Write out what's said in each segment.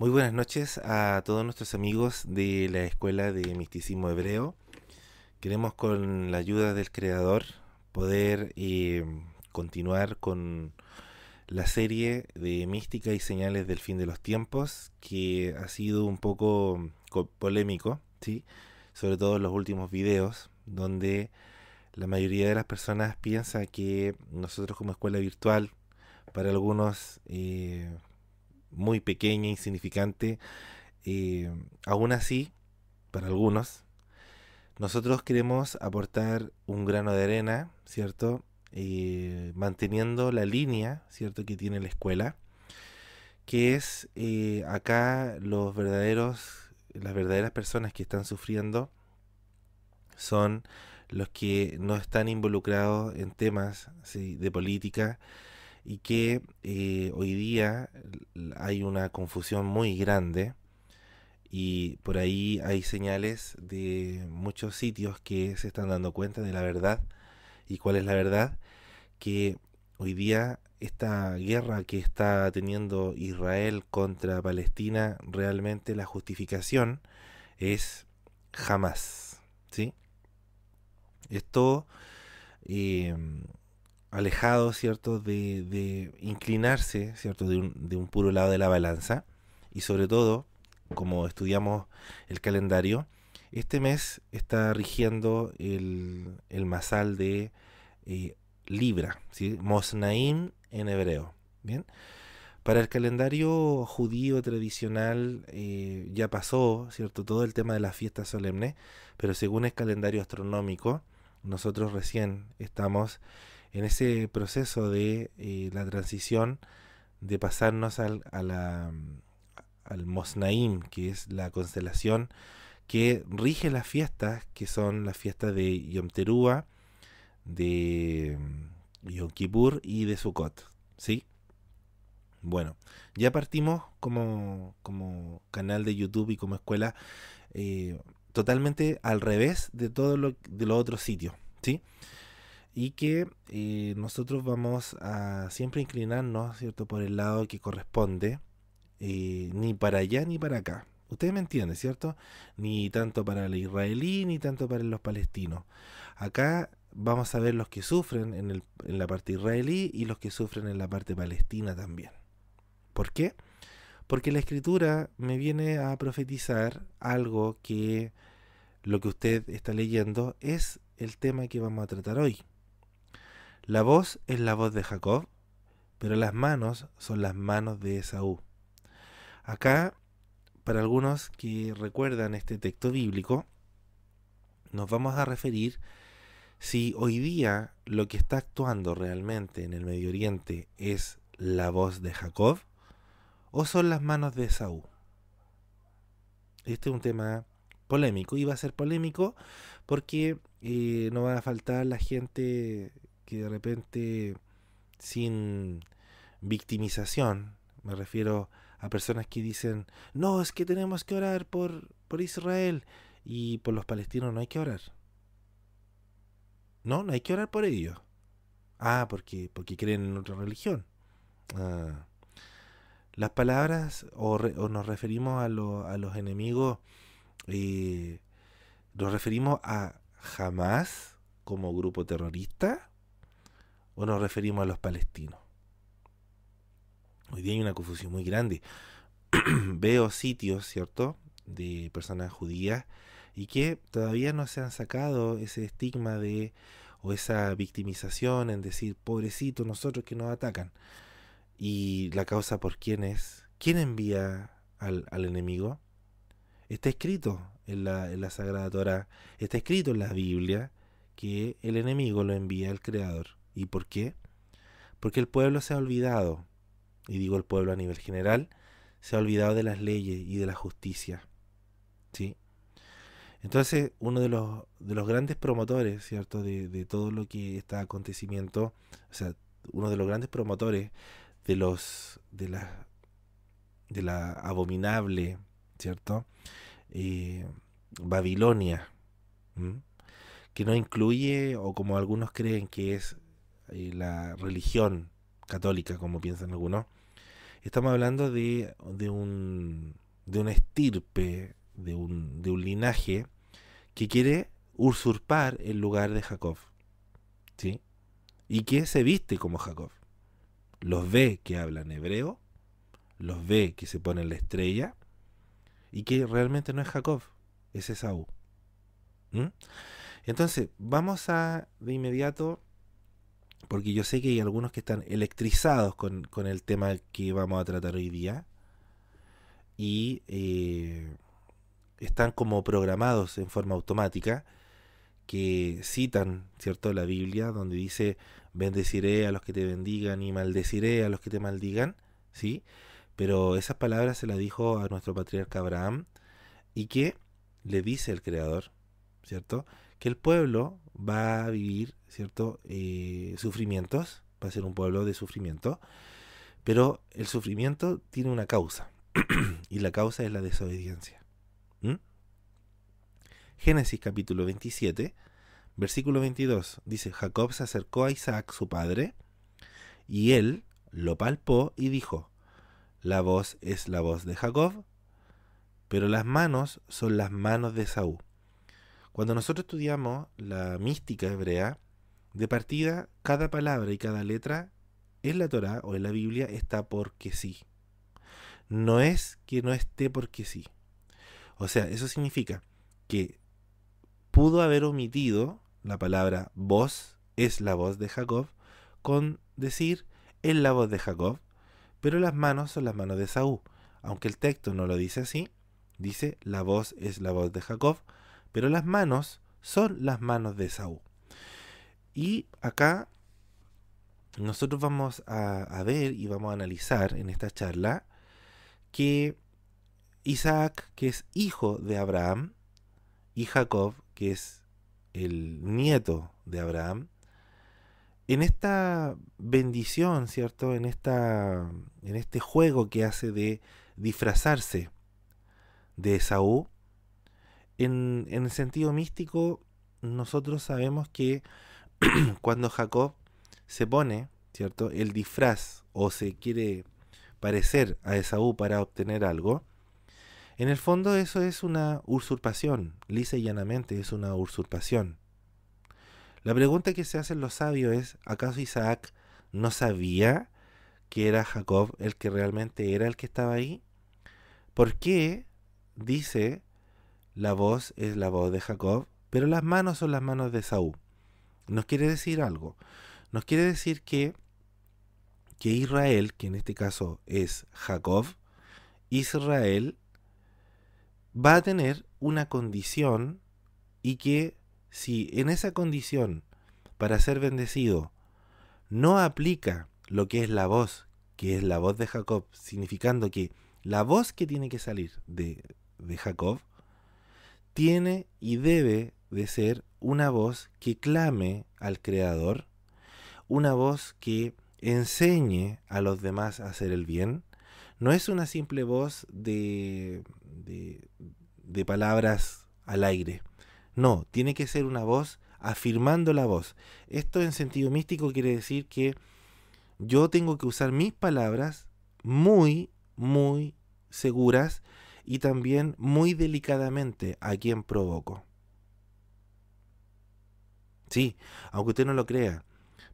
Muy buenas noches a todos nuestros amigos de la Escuela de Misticismo Hebreo. Queremos con la ayuda del Creador poder eh, continuar con la serie de mística y señales del fin de los tiempos que ha sido un poco polémico, ¿sí? sobre todo en los últimos videos donde la mayoría de las personas piensa que nosotros como escuela virtual para algunos eh, muy pequeña, insignificante, eh, aún así, para algunos, nosotros queremos aportar un grano de arena, ¿cierto? Eh, manteniendo la línea, ¿cierto?, que tiene la escuela, que es eh, acá los verdaderos, las verdaderas personas que están sufriendo son los que no están involucrados en temas de política, y que eh, hoy día hay una confusión muy grande y por ahí hay señales de muchos sitios que se están dando cuenta de la verdad y cuál es la verdad que hoy día esta guerra que está teniendo Israel contra Palestina realmente la justificación es jamás sí esto em, alejado, ¿cierto?, de, de inclinarse, ¿cierto?, de un, de un puro lado de la balanza. Y sobre todo, como estudiamos el calendario, este mes está rigiendo el, el masal de eh, Libra, ¿sí? Mosnaim en hebreo. Bien. Para el calendario judío tradicional eh, ya pasó, ¿cierto? Todo el tema de las fiestas solemnes, pero según el calendario astronómico, nosotros recién estamos en ese proceso de eh, la transición de pasarnos al, a la, mm, al Mosnaim, que es la constelación que rige las fiestas, que son las fiestas de Yom Teruah, de mm, Yom Kippur y de Sukkot. ¿Sí? Bueno, ya partimos como, canal de YouTube y como escuela eh, totalmente al revés de todo lo, de los otros sitios. ¿Sí? y que eh, nosotros vamos a siempre inclinarnos cierto por el lado que corresponde eh, ni para allá ni para acá ustedes me entiende, cierto ni tanto para el israelí ni tanto para los palestinos acá vamos a ver los que sufren en, en la parte israelí y los que sufren en la parte palestina también ¿por qué? porque la escritura me viene a profetizar algo que lo que usted está leyendo es el tema que vamos a tratar hoy la voz es la voz de Jacob, pero las manos son las manos de Esaú. Acá, para algunos que recuerdan este texto bíblico, nos vamos a referir si hoy día lo que está actuando realmente en el Medio Oriente es la voz de Jacob o son las manos de Esaú. Este es un tema polémico y va a ser polémico porque eh, no va a faltar la gente que de repente sin victimización, me refiero a personas que dicen, no, es que tenemos que orar por, por Israel y por los palestinos no hay que orar. No, no hay que orar por ellos. Ah, porque, porque creen en otra religión. Ah. Las palabras, o, nos referimos a, los enemigos, eh, nos referimos a jamás como grupo terrorista o nos referimos a los palestinos. Hoy día hay una confusión muy grande. Veo sitios, ¿cierto?, de personas judías y que todavía no se han sacado ese estigma de o esa victimización en decir, pobrecito, nosotros que nos atacan. Y la causa por quién es, quién envía al, enemigo. Está escrito en la, en la Sagrada Torah, está escrito en la Biblia que el enemigo lo envía al Creador. ¿Y por qué? Porque el pueblo se ha olvidado, y digo el pueblo a nivel general, se ha olvidado de las leyes y de la justicia. ¿Sí? Entonces, uno de los, de los grandes promotores, ¿cierto?, de, todo lo que está acontecimiento, o sea, uno de los grandes promotores de los de la de la abominable, ¿cierto? Eh, Babilonia, que no incluye, o como algunos creen que es y la religión católica, como piensan algunos, estamos hablando de, de, un, de una estirpe, de un, linaje que quiere usurpar el lugar de Jacob. ¿Sí? Y que se viste como Jacob. Los ve que hablan hebreo, los ve que se ponen la estrella, y que realmente no es Jacob, es Esaú. ¿Mm? Entonces, vamos a de inmediato porque yo sé que hay algunos que están electrizados con, el tema que vamos a tratar hoy día y eh, están como programados en forma automática que citan, ¿cierto?, la Biblia donde dice, bendeciré a los que te bendigan y maldeciré a los que te maldigan, ¿sí? Pero esas palabras se las dijo a nuestro patriarca Abraham y que le dice el Creador, ¿cierto? que el pueblo va a vivir, ¿cierto?, eh, sufrimientos, va a ser un pueblo de sufrimiento, pero el sufrimiento tiene una causa, y la causa es la desobediencia. Génesis capítulo 27, versículo 22, dice, Jacob se acercó a Isaac, su padre, y él lo palpó y dijo, la voz es la voz de Jacob, pero las manos son las manos de Saúl. Cuando nosotros estudiamos la mística hebrea, de partida, cada palabra y cada letra en la Torá o en la Biblia está porque sí. No es que no esté porque sí. O sea, eso significa que pudo haber omitido la palabra voz, es la voz de Jacob, con decir es la voz de Jacob, pero las manos son las manos de Saúl. Aunque el texto no lo dice así, dice la voz es la voz de Jacob, pero las manos son las manos de Esaú. Y acá nosotros vamos a, ver y vamos a analizar en esta charla que Isaac, que es hijo de Abraham, y Jacob, que es el nieto de Abraham, en esta bendición, ¿cierto? En, esta, en este juego que hace de disfrazarse de Esaú, en, el sentido místico, nosotros sabemos que cuando Jacob se pone, ¿cierto? El disfraz o se quiere parecer a Esaú para obtener algo. En el fondo eso es una usurpación, lisa y llanamente es una usurpación. La pregunta que se hacen los sabios es, ¿acaso Isaac no sabía que era Jacob el que realmente era el que estaba ahí? ¿Por qué dice la voz es la voz de Jacob, pero las manos son las manos de Saúl. Nos quiere decir algo. Nos quiere decir que, que Israel, que en este caso es Jacob, Israel va a tener una condición y que si en esa condición para ser bendecido no aplica lo que es la voz, que es la voz de Jacob, significando que la voz que tiene que salir de, de Jacob tiene y debe de ser una voz que clame al Creador, una voz que enseñe a los demás a hacer el bien. No es una simple voz de, de, de palabras al aire. No, tiene que ser una voz afirmando la voz. Esto en sentido místico quiere decir que yo tengo que usar mis palabras muy, muy seguras y también muy delicadamente a quien provoco. Sí, aunque usted no lo crea,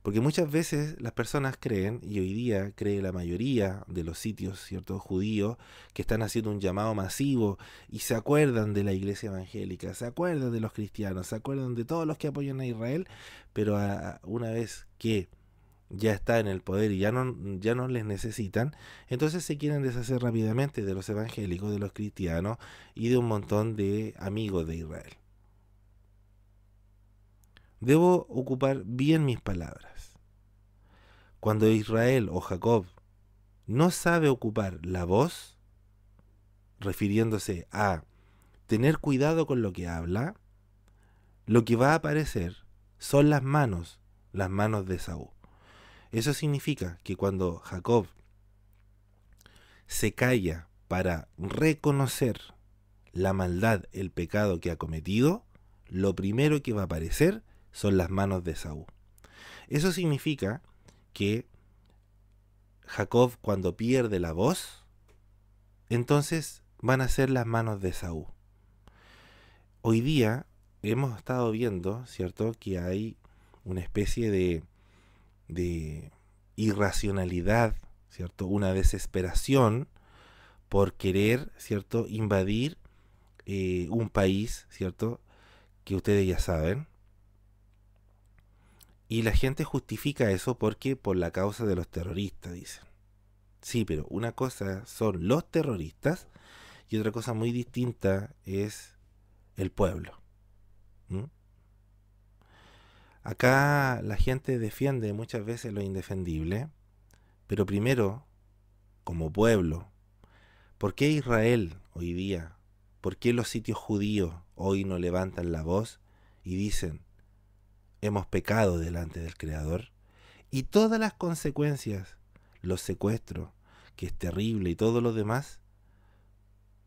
porque muchas veces las personas creen, y hoy día cree la mayoría de los sitios ¿cierto? judíos, que están haciendo un llamado masivo y se acuerdan de la iglesia evangélica, se acuerdan de los cristianos, se acuerdan de todos los que apoyan a Israel, pero una vez que ya está en el poder y ya no, ya no les necesitan, entonces se quieren deshacer rápidamente de los evangélicos, de los cristianos y de un montón de amigos de Israel. Debo ocupar bien mis palabras. Cuando Israel o Jacob no sabe ocupar la voz, refiriéndose a tener cuidado con lo que habla, lo que va a aparecer son las manos, las manos de Saúl. Eso significa que cuando Jacob se calla para reconocer la maldad, el pecado que ha cometido, lo primero que va a aparecer son las manos de Saúl. Eso significa que Jacob cuando pierde la voz, entonces van a ser las manos de Saúl. Hoy día hemos estado viendo, ¿cierto?, que hay una especie de de irracionalidad, ¿cierto? Una desesperación por querer, ¿cierto? Invadir eh, un país, ¿cierto? Que ustedes ya saben. Y la gente justifica eso porque por la causa de los terroristas, dicen. Sí, pero una cosa son los terroristas y otra cosa muy distinta es el pueblo. Acá la gente defiende muchas veces lo indefendible, pero primero, como pueblo, ¿por qué Israel hoy día, por qué los sitios judíos hoy no levantan la voz y dicen, hemos pecado delante del Creador? Y todas las consecuencias, los secuestros, que es terrible y todo lo demás,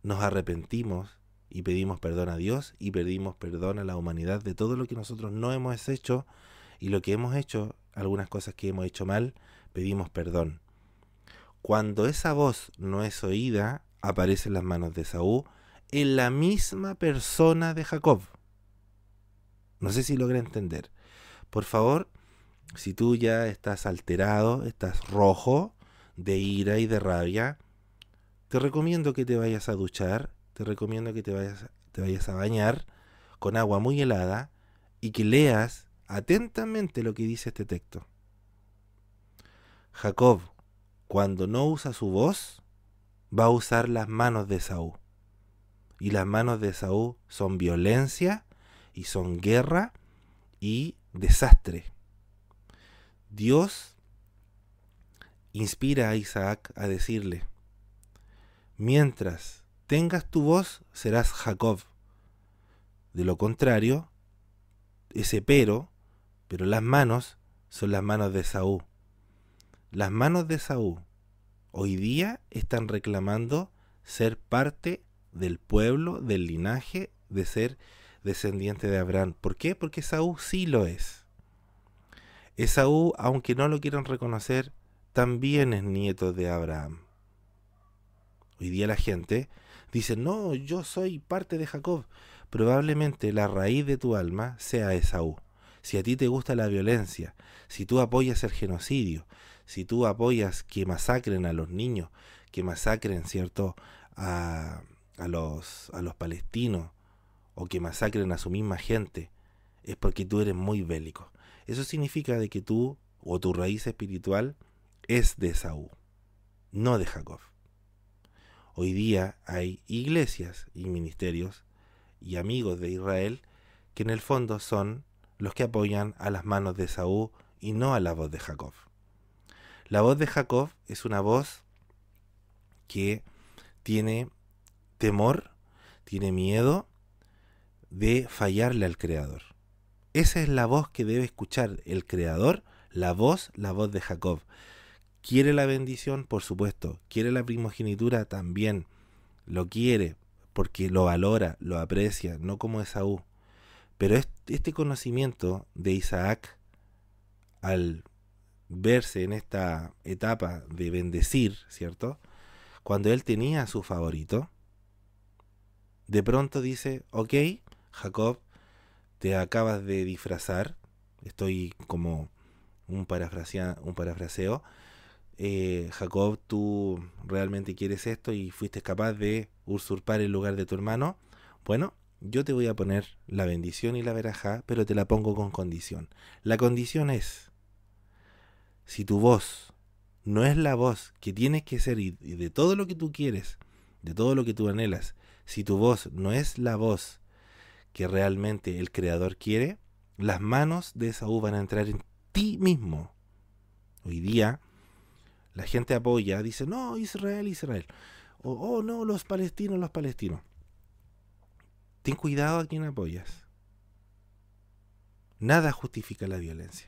nos arrepentimos y pedimos perdón a Dios y pedimos perdón a la humanidad de todo lo que nosotros no hemos hecho y lo que hemos hecho, algunas cosas que hemos hecho mal, pedimos perdón. Cuando esa voz no es oída, aparece en las manos de Saúl en la misma persona de Jacob. No sé si logré entender. Por favor, si tú ya estás alterado, estás rojo de ira y de rabia, te recomiendo que te vayas a duchar te recomiendo que te vayas, te vayas a bañar con agua muy helada y que leas atentamente lo que dice este texto. Jacob, cuando no usa su voz, va a usar las manos de Saúl. Y las manos de Saúl son violencia y son guerra y desastre. Dios inspira a Isaac a decirle, mientras tengas tu voz, serás Jacob. De lo contrario, ese pero, pero las manos son las manos de Saúl. Las manos de Saúl hoy día están reclamando ser parte del pueblo, del linaje, de ser descendiente de Abraham. ¿Por qué? Porque Saúl sí lo es. Esaú, aunque no lo quieran reconocer, también es nieto de Abraham. Hoy día la gente dicen, no, yo soy parte de Jacob. Probablemente la raíz de tu alma sea Esaú. Si a ti te gusta la violencia, si tú apoyas el genocidio, si tú apoyas que masacren a los niños, que masacren, ¿cierto?, a, a, los, a los palestinos, o que masacren a su misma gente, es porque tú eres muy bélico. Eso significa de que tú o tu raíz espiritual es de Esaú, no de Jacob. Hoy día hay iglesias y ministerios y amigos de Israel que en el fondo son los que apoyan a las manos de Saúl y no a la voz de Jacob. La voz de Jacob es una voz que tiene temor, tiene miedo de fallarle al Creador. Esa es la voz que debe escuchar el Creador, la voz, la voz de Jacob. Quiere la bendición, por supuesto. Quiere la primogenitura también. Lo quiere porque lo valora, lo aprecia, no como Esaú. Pero este conocimiento de Isaac, al verse en esta etapa de bendecir, ¿cierto? Cuando él tenía a su favorito, de pronto dice, ok, Jacob, te acabas de disfrazar, estoy como un, un parafraseo, eh, Jacob, tú realmente quieres esto y fuiste capaz de usurpar el lugar de tu hermano, bueno, yo te voy a poner la bendición y la verajá, pero te la pongo con condición. La condición es, si tu voz no es la voz que tienes que ser y de todo lo que tú quieres, de todo lo que tú anhelas, si tu voz no es la voz que realmente el Creador quiere, las manos de Saúl van a entrar en ti mismo. Hoy día la gente apoya, dice, no, Israel, Israel. O, oh, no, los palestinos, los palestinos. Ten cuidado a quien apoyas. Nada justifica la violencia.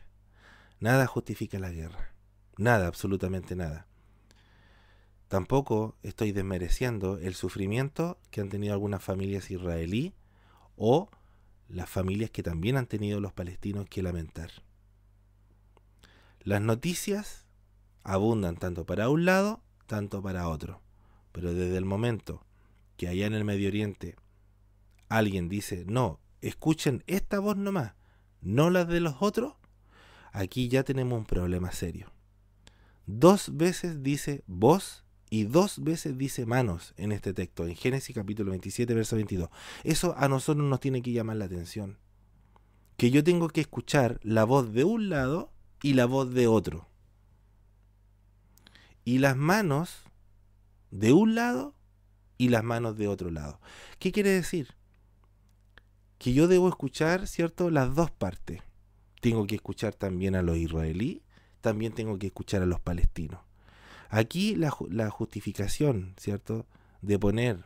Nada justifica la guerra. Nada, absolutamente nada. Tampoco estoy desmereciendo el sufrimiento que han tenido algunas familias israelíes o las familias que también han tenido los palestinos que lamentar. Las noticias abundan tanto para un lado, tanto para otro. Pero desde el momento que allá en el Medio Oriente alguien dice, no, escuchen esta voz nomás, no la de los otros, aquí ya tenemos un problema serio. Dos veces dice voz y dos veces dice manos en este texto, en Génesis capítulo 27, verso 22. Eso a nosotros nos tiene que llamar la atención. Que yo tengo que escuchar la voz de un lado y la voz de otro y las manos de un lado y las manos de otro lado. ¿Qué quiere decir? Que yo debo escuchar, ¿cierto?, las dos partes. Tengo que escuchar también a los israelíes, también tengo que escuchar a los palestinos. Aquí la, justificación, ¿cierto?, de poner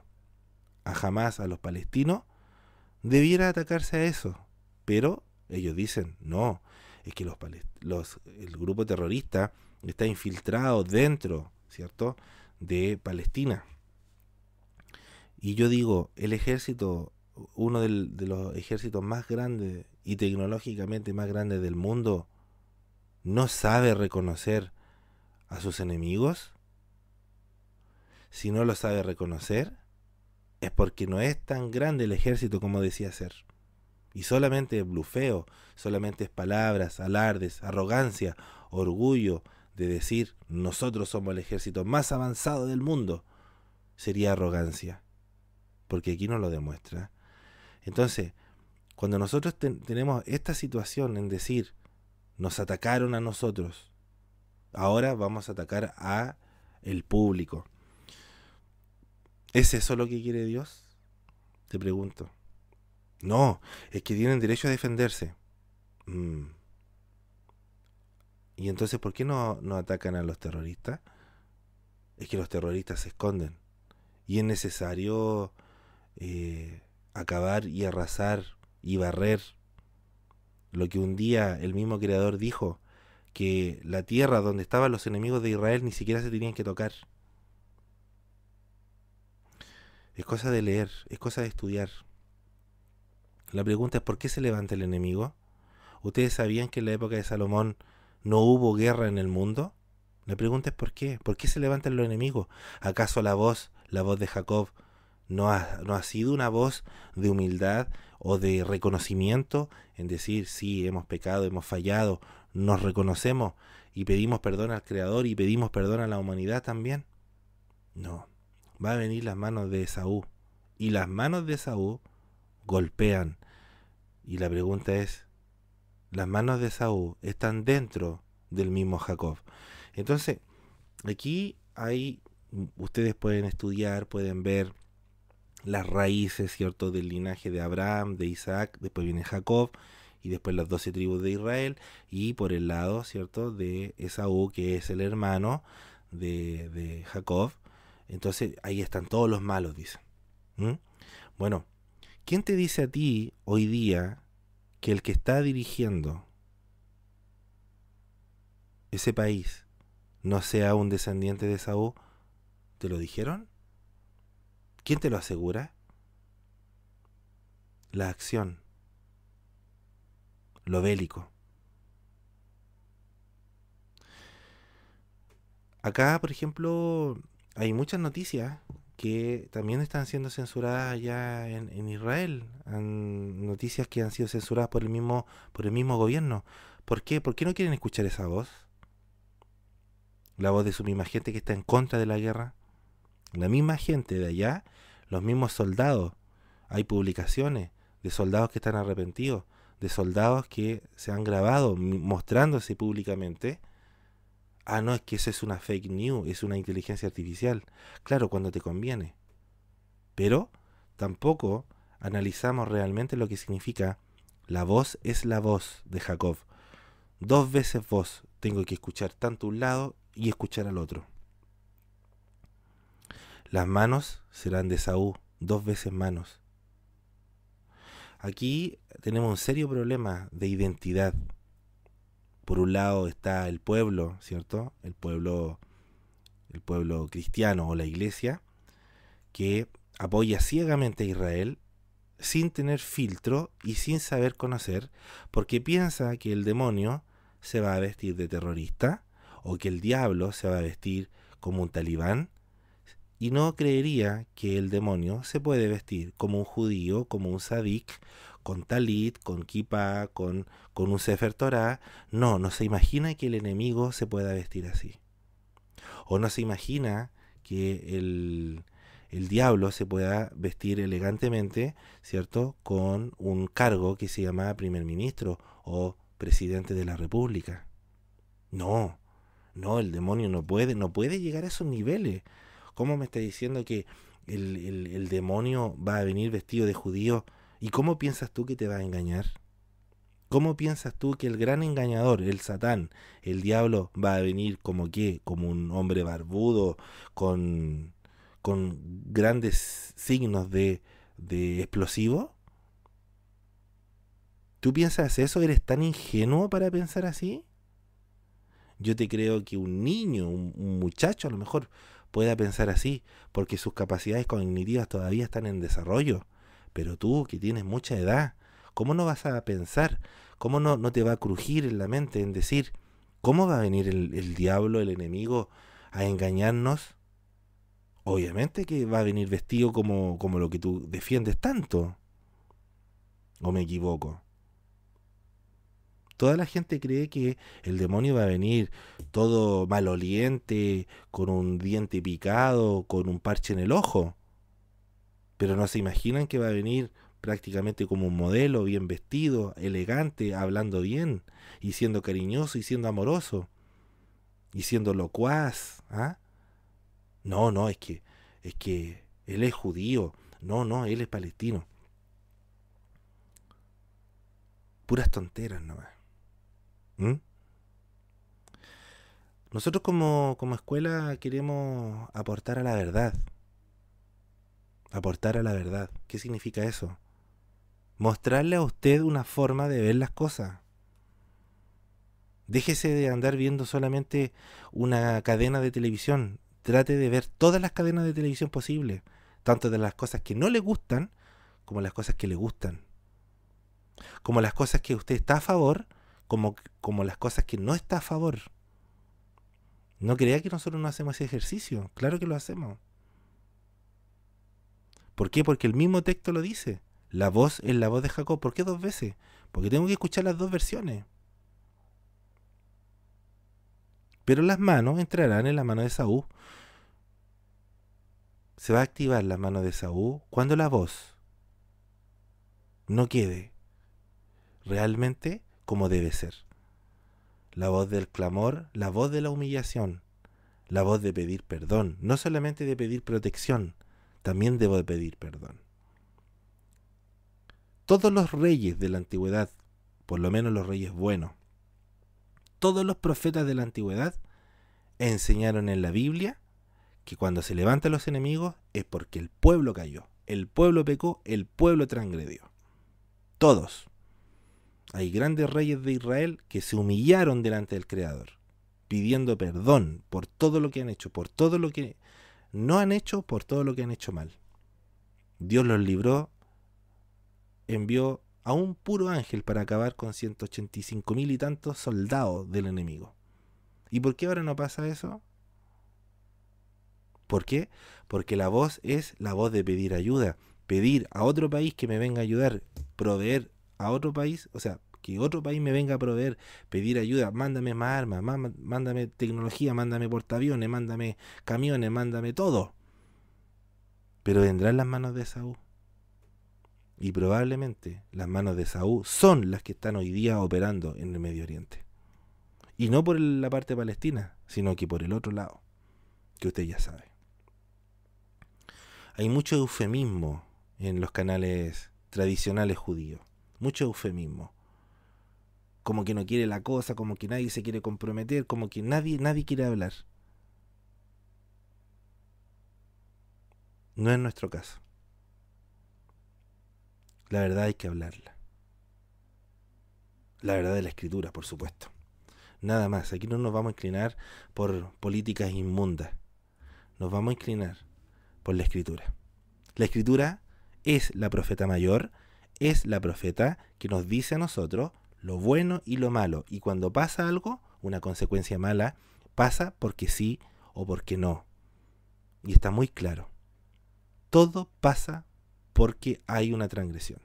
a jamás a los palestinos, debiera atacarse a eso. Pero ellos dicen, no, es que los, los el grupo terrorista está infiltrado dentro, ¿cierto?, de Palestina. Y yo digo, el ejército, uno de los ejércitos más grandes y tecnológicamente más grandes del mundo, no sabe reconocer a sus enemigos. Si no lo sabe reconocer, es porque no es tan grande el ejército como decía ser. Y solamente es blufeo, solamente es palabras, alardes, arrogancia, orgullo, de decir nosotros somos el ejército más avanzado del mundo sería arrogancia, porque aquí no lo demuestra. Entonces, cuando nosotros tenemos esta situación en decir nos atacaron a nosotros, ahora vamos a atacar a el público. ¿Es eso lo que quiere Dios? Te pregunto. No, es que tienen derecho a defenderse. Mm. Y entonces, ¿por qué no, atacan a los terroristas? Es que los terroristas se esconden. Y es necesario eh, acabar y arrasar y barrer lo que un día el mismo creador dijo, que la tierra donde estaban los enemigos de Israel ni siquiera se tenían que tocar. Es cosa de leer, es cosa de estudiar. La pregunta es ¿por qué se levanta el enemigo? Ustedes sabían que en la época de Salomón ¿No hubo guerra en el mundo? Le preguntes por qué. ¿Por qué se levantan los enemigos? ¿Acaso la voz, la voz de Jacob, no ha, no ha sido una voz de humildad o de reconocimiento en decir, sí, hemos pecado, hemos fallado, nos reconocemos y pedimos perdón al Creador y pedimos perdón a la humanidad también? No. Va a venir las manos de Esaú. Y las manos de Esaú golpean. Y la pregunta es, las manos de Saúl están dentro del mismo Jacob. Entonces, aquí hay, ustedes pueden estudiar, pueden ver las raíces, ¿cierto?, del linaje de Abraham, de Isaac, después viene Jacob y después las doce tribus de Israel y por el lado, ¿cierto?, de Esaú, que es el hermano de, de Jacob. Entonces, ahí están todos los malos, dicen. Bueno, ¿quién te dice a ti hoy día que el que está dirigiendo ese país no sea un descendiente de Saúl, ¿te lo dijeron? ¿Quién te lo asegura? La acción, lo bélico. Acá, por ejemplo, hay muchas noticias que también están siendo censuradas allá en, Israel, noticias que han sido censuradas por el mismo, por el mismo gobierno. ¿Por qué? ¿Por qué no quieren escuchar esa voz? La voz de su misma gente que está en contra de la guerra. La misma gente de allá, los mismos soldados. Hay publicaciones de soldados que están arrepentidos, de soldados que se han grabado mostrándose públicamente Ah, no, es que eso es una fake news, es una inteligencia artificial. Claro, cuando te conviene. Pero tampoco analizamos realmente lo que significa la voz es la voz de Jacob. Dos veces voz. Tengo que escuchar tanto un lado y escuchar al otro. Las manos serán de Saúl. Dos veces manos. Aquí tenemos un serio problema de identidad por un lado está el pueblo, ¿cierto? El pueblo, el pueblo cristiano o la iglesia, que apoya ciegamente a Israel sin tener filtro y sin saber conocer, porque piensa que el demonio se va a vestir de terrorista o que el diablo se va a vestir como un talibán y no creería que el demonio se puede vestir como un judío, como un sadic con Talit, con Kipa, con, con un Sefer Torah. No, no se imagina que el enemigo se pueda vestir así. O no se imagina que el, el diablo se pueda vestir elegantemente, ¿cierto?, con un cargo que se llama primer ministro o presidente de la República. No, no, el demonio no puede, no puede llegar a esos niveles. ¿Cómo me está diciendo que el, el demonio va a venir vestido de judío ¿Y cómo piensas tú que te va a engañar? ¿Cómo piensas tú que el gran engañador, el Satán, el diablo, va a venir como qué? Como un hombre barbudo, con, con grandes signos de, explosivo? ¿Tú piensas eso? ¿Eres tan ingenuo para pensar así? Yo te creo que un niño, un muchacho a lo mejor pueda pensar así, porque sus capacidades cognitivas todavía están en desarrollo pero tú que tienes mucha edad, ¿cómo no vas a pensar? ¿Cómo no, te va a crujir en la mente en decir, ¿cómo va a venir el, el diablo, el enemigo, a engañarnos? Obviamente que va a venir vestido como, como lo que tú defiendes tanto. ¿O me equivoco? Toda la gente cree que el demonio va a venir todo maloliente, con un diente picado, con un parche en el ojo pero no se imaginan que va a venir prácticamente como un modelo, bien vestido, elegante, hablando bien, y siendo cariñoso, y siendo amoroso, y siendo locuaz. ¿ah? No, no, es que, es que él es judío, no, no, él es palestino. Puras tonteras nomás. ¿Mm? Nosotros como, como escuela queremos aportar a la verdad aportar a la verdad. ¿Qué significa eso? Mostrarle a usted una forma de ver las cosas. Déjese de andar viendo solamente una cadena de televisión. Trate de ver todas las cadenas de televisión posibles, tanto de las cosas que no le gustan como las cosas que le gustan. Como las cosas que usted está a favor, como, como las cosas que no está a favor. No crea que nosotros no hacemos ese ejercicio, claro que lo hacemos. ¿Por qué? Porque el mismo texto lo dice. La voz es la voz de Jacob. ¿Por qué dos veces? Porque tengo que escuchar las dos versiones. Pero las manos entrarán en la mano de Saúl. Se va a activar la mano de Saúl cuando la voz no quede realmente como debe ser. La voz del clamor, la voz de la humillación, la voz de pedir perdón, no solamente de pedir protección, también debo de pedir perdón. Todos los reyes de la antigüedad, por lo menos los reyes buenos, todos los profetas de la antigüedad enseñaron en la Biblia que cuando se levantan los enemigos es porque el pueblo cayó, el pueblo pecó, el pueblo transgredió. Todos. Hay grandes reyes de Israel que se humillaron delante del Creador, pidiendo perdón por todo lo que han hecho, por todo lo que no han hecho por todo lo que han hecho mal. Dios los libró, envió a un puro ángel para acabar con 185 mil y tantos soldados del enemigo. ¿Y por qué ahora no pasa eso? ¿Por qué? Porque la voz es la voz de pedir ayuda. Pedir a otro país que me venga a ayudar, proveer a otro país, o sea, que otro país me venga a proveer, pedir ayuda, mándame más armas, mándame tecnología, mándame portaaviones, mándame camiones, mándame todo. Pero vendrán las manos de Saúl. Y probablemente las manos de Saúl son las que están hoy día operando en el Medio Oriente. Y no por la parte palestina, sino que por el otro lado, que usted ya sabe. Hay mucho eufemismo en los canales tradicionales judíos, mucho eufemismo como que no quiere la cosa, como que nadie se quiere comprometer, como que nadie, nadie quiere hablar. No es nuestro caso. La verdad hay que hablarla. La verdad de la escritura, por supuesto. Nada más, aquí no nos vamos a inclinar por políticas inmundas. Nos vamos a inclinar por la escritura. La escritura es la profeta mayor, es la profeta que nos dice a nosotros lo bueno y lo malo. Y cuando pasa algo, una consecuencia mala, pasa porque sí o porque no. Y está muy claro. Todo pasa porque hay una transgresión.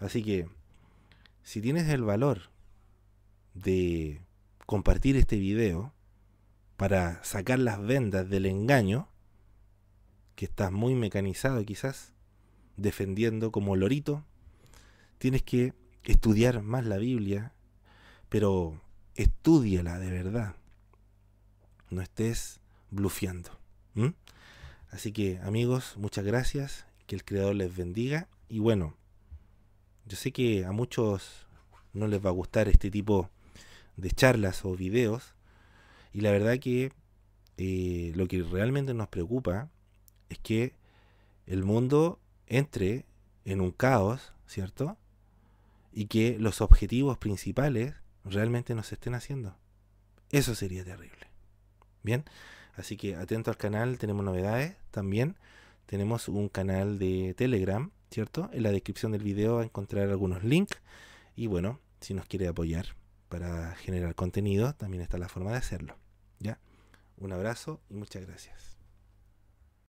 Así que, si tienes el valor de compartir este video para sacar las vendas del engaño, que estás muy mecanizado quizás, defendiendo como lorito, tienes que estudiar más la Biblia, pero estudiala de verdad. No estés blufiando. Así que amigos, muchas gracias, que el Creador les bendiga y bueno, yo sé que a muchos no les va a gustar este tipo de charlas o videos y la verdad que eh, lo que realmente nos preocupa es que el mundo entre en un caos, ¿cierto? y que los objetivos principales realmente no se estén haciendo. Eso sería terrible. Bien, así que atento al canal, tenemos novedades también. Tenemos un canal de Telegram, ¿cierto? En la descripción del video va a encontrar algunos links. Y bueno, si nos quiere apoyar para generar contenido, también está la forma de hacerlo. ¿Ya? Un abrazo y muchas gracias.